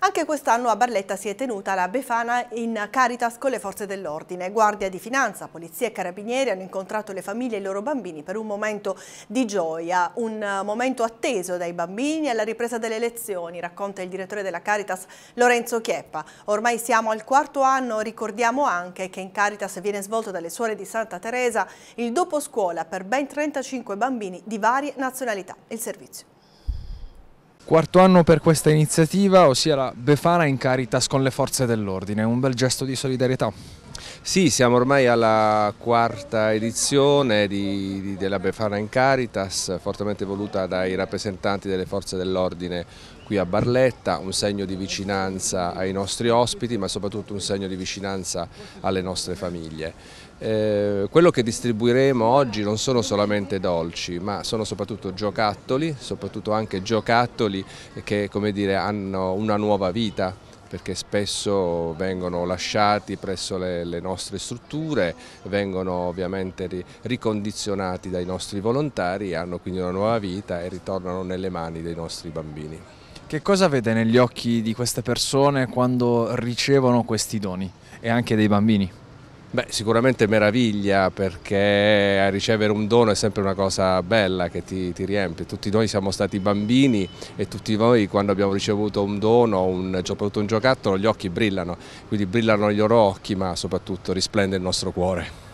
Anche quest'anno a Barletta si è tenuta la Befana in Caritas con le forze dell'ordine. Guardia di Finanza, Polizia e Carabinieri hanno incontrato le famiglie e i loro bambini per un momento di gioia, un momento atteso dai bambini alla ripresa delle lezioni, racconta il direttore della Caritas Lorenzo Chieppa. Ormai siamo al quarto anno, ricordiamo anche che in Caritas viene svolto dalle suore di Santa Teresa il dopo scuola per ben 35 bambini di varie nazionalità. Il servizio. Quarto anno per questa iniziativa, ossia la Befana in Caritas con le forze dell'ordine, un bel gesto di solidarietà. Sì, siamo ormai alla quarta edizione di, di, della Befana in Caritas, fortemente voluta dai rappresentanti delle forze dell'ordine qui a Barletta, un segno di vicinanza ai nostri ospiti ma soprattutto un segno di vicinanza alle nostre famiglie. Eh, quello che distribuiremo oggi non sono solamente dolci ma sono soprattutto giocattoli, soprattutto anche giocattoli che dire, hanno una nuova vita perché spesso vengono lasciati presso le, le nostre strutture, vengono ovviamente ri, ricondizionati dai nostri volontari, hanno quindi una nuova vita e ritornano nelle mani dei nostri bambini. Che cosa vede negli occhi di queste persone quando ricevono questi doni e anche dei bambini? Beh, sicuramente meraviglia perché ricevere un dono è sempre una cosa bella che ti, ti, riempie. Tutti noi siamo stati bambini e tutti noi quando abbiamo ricevuto un dono, un, soprattutto un giocattolo, gli occhi brillano. Quindi brillano i loro occhi ma soprattutto risplende il nostro cuore.